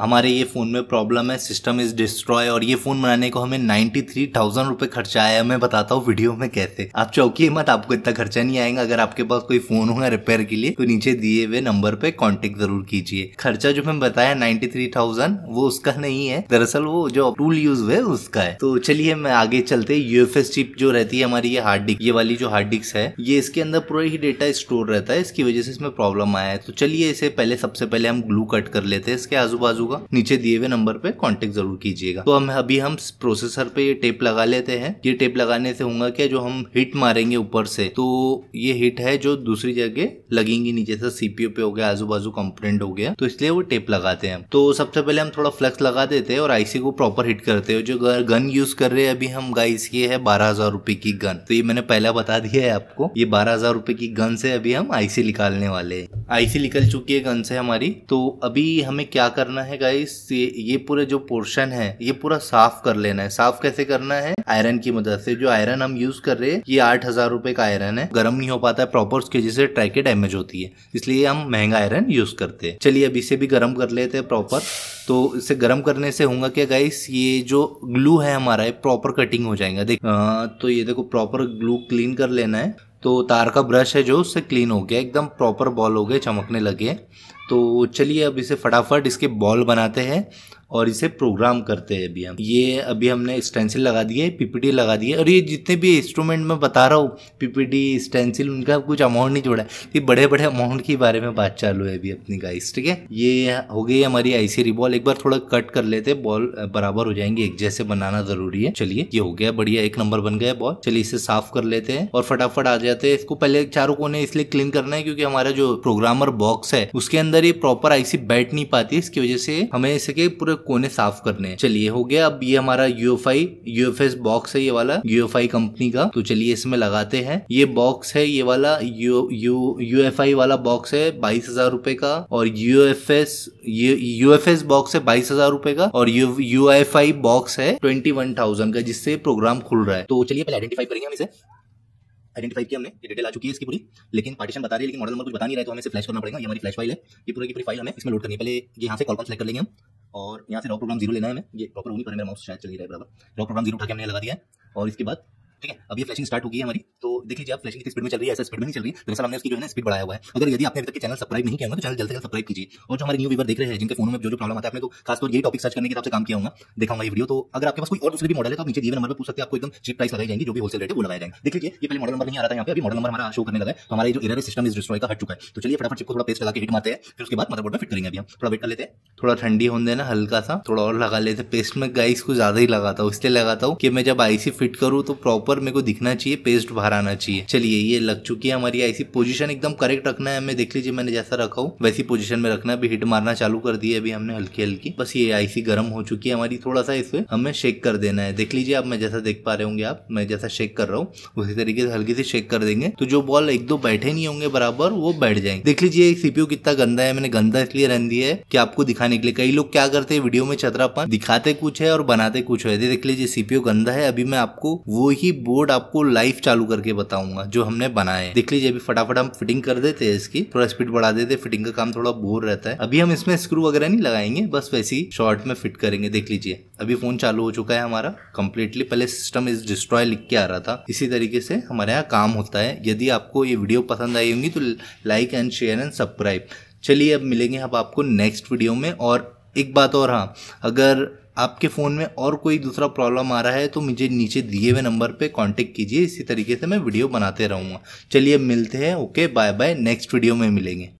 हमारे ये फ़ोन में प्रॉब्लम है सिस्टम इज़ डिस्ट्रॉय और ये फ़ोन बनाने को हमें नाइन्टी थ्री थाउजेंड रुपए खर्चा आया मैं बताता हूँ वीडियो में कैसे आप चौकी मत आपको इतना खर्चा नहीं आएगा अगर आपके पास कोई फ़ोन होगा रिपेयर के लिए तो नीचे दिए हुए नंबर पे कांटेक्ट जरूर कीजिए खर्चा जो मैं बताया नाइन्टी थ्री थाउजेंड वो उसका नहीं है दरअसल वो जो टूल यूज हुए उसका है तो चलिए मैं आगे चलते यूएफएस चिप जो रहती है हमारी ये हार्ड डिस्क ये वाली जो हार्ड डिस्क है ये इसके अंदर पूरा ही डेटा स्टोर रहता है इसकी वजह से इसमें प्रॉब्लम आया है तो चलिए इसे पहले सबसे पहले हम ग्लू कट कर लेते हैं इसके आजू बाजू होगा नीचे दिए हुए नंबर पे कॉन्टेक्ट जरूर कीजिएगा तो हम अभी हम प्रोसेसर पे ये टेप लगा लेते हैं ये टेप लगाने से होगा क्या जो हम हिट मारेंगे ऊपर से तो ये हिट है जो दूसरी जगह लगेंगी नीचे से सीपीयू पे हो गया आजू बाजू कंपोनेंट हो गया तो इसलिए वो टेप लगाते हैं तो सबसे पहले हम थोड़ा फ्लक्स लगा देते हैं और आईसी को प्रॉपर हिट करते हैं जो गन यूज कर रहे हैं अभी हम गाइस ये है बारह हजार रुपए की गन तो ये मैंने पहला बता दिया है आपको ये बारह हजार रुपए की गन से अभी हम आईसी निकालने वाले हैं आईसी निकल चुकी है गन से हमारी तो अभी हमें क्या करना है है गाइस ये ये पूरे जो पोर्शन है ये पूरा साफ कर लेना है साफ कैसे करना है आयरन की मदद से जो आयरन हम यूज कर रहे हैं ये आठ हजार रूपए का आयरन है गर्म नहीं हो पाता है प्रॉपर उसकी वजह से ट्रैके डैमेज होती है इसलिए हम महंगा आयरन यूज करते हैं चलिए अब इसे भी गर्म कर लेते हैं प्रॉपर तो इसे गर्म करने से होगा क्या गाइस ये जो ग्लू है हमारा ये प्रॉपर कटिंग हो जाएगा देख आ, तो ये देखो प्रॉपर ग्लू क्लीन कर लेना है तो तार का ब्रश है जो उससे क्लीन हो गया एकदम प्रॉपर बॉल हो गए चमकने लगे तो चलिए अब इसे फटाफट इसके बॉल बनाते हैं और इसे प्रोग्राम करते हैं अभी हम ये अभी हमने स्टेंसिल लगा दिया है पीपीडी लगा दिया और ये जितने भी इंस्ट्रूमेंट मैं बता रहा हूँ पीपीडी स्टेंसिल उनका कुछ अमाउंट नहीं जोड़ा है ये बड़े बड़े अमाउंट के बारे में बात चालू है अभी अपनी गाइस ठीक है ये हो गई हमारी आईसी रिबॉल एक बार थोड़ा कट कर लेते बॉल बराबर हो जाएंगे एक जैसे बनाना जरूरी है चलिए ये हो गया बढ़िया एक नंबर बन गया बॉल चलिए इसे साफ कर लेते हैं और फटाफट आ जाते हैं इसको पहले चारों कोने इसलिए क्लीन करना है क्योंकि हमारा जो प्रोग्रामर बॉक्स है उसके अंदर ये प्रॉपर आईसी बैठ नहीं पाती इसकी वजह से हमें इसके पूरे कोने साफ करने हैं चलिए हो गया अब ये हमारा यूएफआई यूएफएस बॉक्स है ये वाला यूएफआई कंपनी का तो चलिए इसमें लगाते हैं ये बॉक्स है ये वाला यू यू यूएफआई वाला बॉक्स है बाईस हजार रूपए का और यूएफएस यूएफएस बॉक्स है बाईस हजार रूपए का और यू यूएफआई बॉक्स है ट्वेंटी वन थाउजेंड का जिससे प्रोग्राम खुल रहा है तो चलिए पहले आइडेंटिफाई करेंगे हम इसे आइडेंटिफाई किया हमने ये डिटेल आ चुकी है इसकी पूरी लेकिन पार्टीशन बता रही है लेकिन मॉडल नंबर कुछ बता नहीं रहा है तो हमें इसे फ्लैश करना पड़ेगा ये हमारी फ्लैश फाइल है ये पूरी की पूरी फाइल हमें इसमें लोड करनी है पहले यहाँ से कॉल कॉल सेलेक्ट कर लेंगे हम और यहाँ से रॉ प्रोग्राम जीरो लेना है हमें ये प्रॉपर उन्हीं पर मेरा माउस शायद चल ही रहा है बराबर रॉ प्रोग्राम जीरो उठा के हमने लगा दिया है और इसके बाद ठीक है अभी फ्लैशिंग स्टार्ट हो गई हमारी तो देखिए आप फ्लैशिंग स्पीड में चल रही है ऐसा स्पीड में नहीं चल रही है तो दरअसल हमने उसकी जो है स्पीड बढ़ाया हुआ है अगर यदि आपने अभी तक चैनल सब्सक्राइब नहीं किया तो चैनल जल्द से सब्सक्राइब कीजिए और जो हमारे न्यू व्यवर देख रहे हैं जिनके फोन में जो जो प्रॉब्लम आता है आपने तो खासतौर ये टॉपिक सर्च करने के हिसाब तो से काम किया होगा देखा होगा वीडियो तो अगर आपके पास कोई और दूसरे भी मॉडल है तो नीचे दिए नंबर पर पूछ सकते हैं आपको एकदम चीप प्राइस लगाई जाएंगी जो भी होल रेट है वो लगाया जाएगा देख लीजिए ये पहले मॉडल नंबर नहीं आ रहा है यहाँ पे अभी मॉडल नंबर हमारा शो करने लगा है तो हमारा जो एरर सिस्टम इस डिस्ट्रॉय का हट चुका है तो चलिए फटाफट चिप थोड़ा पेस्ट लगा के हिट मारते हैं फिर उसके बाद मदरबोर्ड में फिट करेंगे अभी हम थोड़ा वेट कर लेते हैं थोड़ा ठंडी होने देना हल्का सा थोड़ा और लगा लेते पेस्ट में गाइस को ज्यादा ही लगाता हूँ इसलिए लगाता हूँ कि मैं जब आईसी फिट करूँ तो प्रॉपर ऊपर मेरे को दिखना चाहिए पेस्ट बाहर आना चाहिए चलिए ये लग चुकी है हमारी ऐसी पोजिशन एकदम करेक्ट रखना है हमें देख लीजिए मैंने जैसा रखा हूँ वैसी पोजिशन में रखना अभी हिट मारना चालू कर दिया अभी हमने हल्की हल्की बस ये आईसी गर्म हो चुकी है हमारी थोड़ा सा इसे हमें शेक कर देना है देख लीजिए आप मैं जैसा देख पा रहे होंगे आप मैं जैसा शेक कर रहा हूँ उसी तरीके से हल्की से शेक कर देंगे तो जो बॉल एक दो बैठे नहीं होंगे बराबर वो बैठ जाएंगे देख लीजिए सीपीयू कितना गंदा है मैंने गंदा इसलिए रन दिया है कि आपको दिखाने के लिए कई लोग क्या करते हैं वीडियो में छतरापन दिखाते कुछ है और बनाते कुछ है देख लीजिए सीपीयू गंदा है अभी मैं आपको वो ही बोर्ड आपको लाइव चालू करके बताऊंगा जो हमने बनाए देख लीजिए अभी फटाफट हम फिटिंग कर देते हैं इसकी थोड़ा स्पीड बढ़ा देते फिटिंग का काम थोड़ा बोर रहता है अभी हम इसमें स्क्रू वगैरह नहीं लगाएंगे बस वैसे ही शॉर्ट में फिट करेंगे देख लीजिए अभी फोन चालू हो चुका है हमारा कम्प्लीटली पहले सिस्टम इज डिस्ट्रॉय लिख के आ रहा था इसी तरीके से हमारे यहाँ काम होता है यदि आपको ये वीडियो पसंद आई होंगी तो like and share and subscribe चलिए अब मिलेंगे हम आपको नेक्स्ट वीडियो में और एक बात और हाँ अगर आपके फ़ोन में और कोई दूसरा प्रॉब्लम आ रहा है तो मुझे नीचे दिए हुए नंबर पे कांटेक्ट कीजिए इसी तरीके से मैं वीडियो बनाते रहूँगा चलिए मिलते हैं okay bye bye next video में मिलेंगे